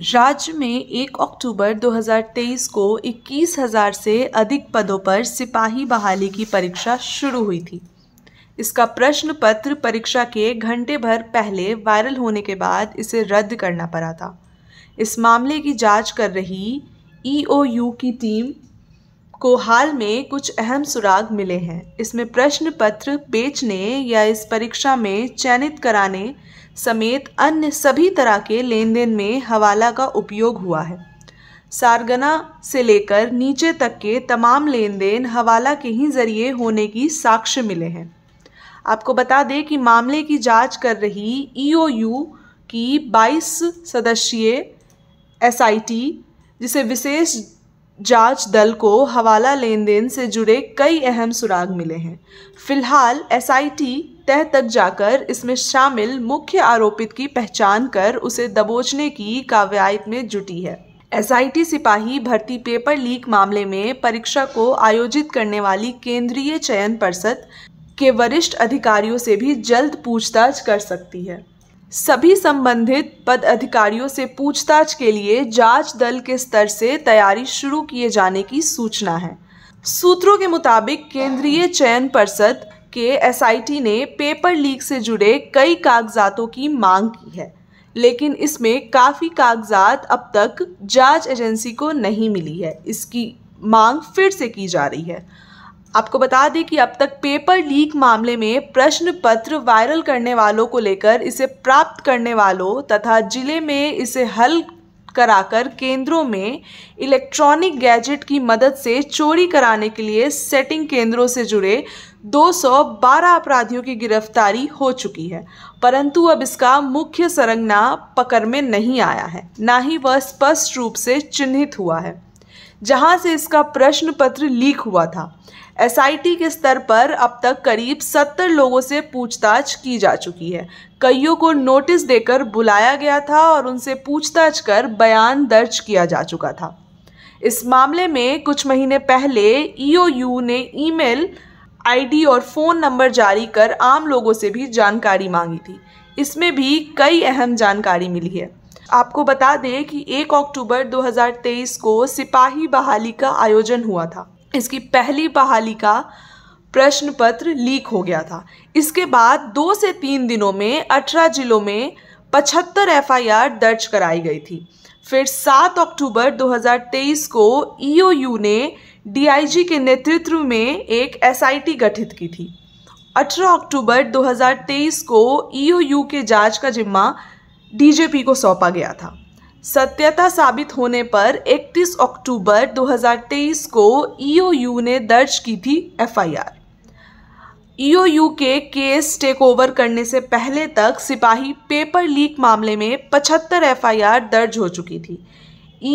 राज्य में 1 अक्टूबर 2023 को 21,000 से अधिक पदों पर सिपाही बहाली की परीक्षा शुरू हुई थी इसका प्रश्न पत्र परीक्षा के घंटे भर पहले वायरल होने के बाद इसे रद्द करना पड़ा था इस मामले की जांच कर रही ईओयू की टीम को हाल में कुछ अहम सुराग मिले हैं इसमें प्रश्न पत्र बेचने या इस परीक्षा में चयनित कराने समेत अन्य सभी तरह के लेन देन में हवाला का उपयोग हुआ है सारगना से लेकर नीचे तक के तमाम लेन देन हवाला के ही जरिए होने की साक्ष्य मिले हैं आपको बता दें कि मामले की जांच कर रही ईओयू e की 22 सदस्यीय एसआईटी जिसे विशेष जांच दल को हवाला लेन देन से जुड़े कई अहम सुराग मिले हैं फिलहाल एसआईटी तह तक जाकर इसमें शामिल मुख्य आरोपित की पहचान कर उसे दबोचने की कावायद में जुटी है एसआईटी सिपाही भर्ती पेपर लीक मामले में परीक्षा को आयोजित करने वाली केंद्रीय चयन परिषद के वरिष्ठ अधिकारियों से भी जल्द पूछताछ कर सकती है सभी संबंधित पदाधिकारियों से पूछताछ के लिए जांच दल के स्तर से तैयारी शुरू किए जाने की सूचना है सूत्रों के मुताबिक केंद्रीय चयन परिषद के एसआईटी ने पेपर लीक से जुड़े कई कागजातों की मांग की है लेकिन इसमें काफ़ी कागजात अब तक जांच एजेंसी को नहीं मिली है इसकी मांग फिर से की जा रही है आपको बता दें कि अब तक पेपर लीक मामले में प्रश्न पत्र वायरल करने वालों को लेकर इसे प्राप्त करने वालों तथा जिले में इसे हल कराकर केंद्रों में इलेक्ट्रॉनिक गैजेट की मदद से चोरी कराने के लिए सेटिंग केंद्रों से जुड़े 212 अपराधियों की गिरफ्तारी हो चुकी है परंतु अब इसका मुख्य सरंगना पकड़ में नहीं आया है ना ही वह स्पष्ट रूप से चिन्हित हुआ है जहां से इसका प्रश्न पत्र लीक हुआ था एसआईटी के स्तर पर अब तक करीब सत्तर लोगों से पूछताछ की जा चुकी है कईयों को नोटिस देकर बुलाया गया था और उनसे पूछताछ कर बयान दर्ज किया जा चुका था इस मामले में कुछ महीने पहले ईओयू e ने ईमेल आईडी और फ़ोन नंबर जारी कर आम लोगों से भी जानकारी मांगी थी इसमें भी कई अहम जानकारी मिली है आपको बता दें कि 1 अक्टूबर 2023 को सिपाही बहाली का आयोजन हुआ था इसकी पहली बहाली का प्रश्न पत्र लीक हो गया था इसके बाद दो से तीन दिनों में अठारह जिलों में पचहत्तर एफ दर्ज कराई गई थी फिर 7 अक्टूबर 2023 को ईओयू ने डीआईजी के नेतृत्व में एक एसआईटी गठित की थी 18 अक्टूबर 2023 को ईओयू के जांच का जिम्मा डीजीपी को सौंपा गया था सत्यता साबित होने पर 31 अक्टूबर 2023 को ईओयू ने दर्ज की थी एफआईआर ईओयू के केस टेक ओवर करने से पहले तक सिपाही पेपर लीक मामले में 75 एफआईआर दर्ज हो चुकी थी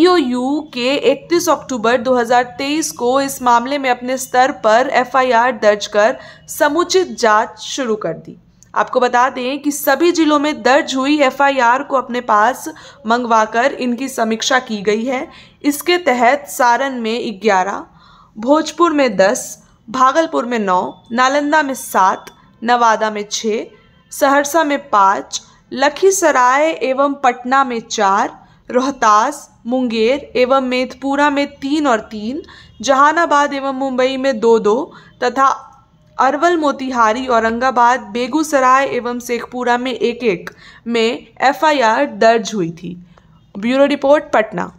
ईओयू के 31 अक्टूबर 2023 को इस मामले में अपने स्तर पर एफआईआर दर्ज कर समुचित जांच शुरू कर दी आपको बता दें कि सभी जिलों में दर्ज हुई एफआईआर को अपने पास मंगवाकर इनकी समीक्षा की गई है इसके तहत सारण में ग्यारह भोजपुर में दस भागलपुर में नौ नालंदा में सात नवादा में छः सहरसा में पाँच लखीसराय एवं पटना में चार रोहतास मुंगेर एवं मेधपुरा में तीन और तीन जहानाबाद एवं मुंबई में दो दो तथा अरवल मोतिहारी औरंगाबाद बेगूसराय एवं शेखपुरा में एक एक में एफआईआर दर्ज हुई थी ब्यूरो रिपोर्ट पटना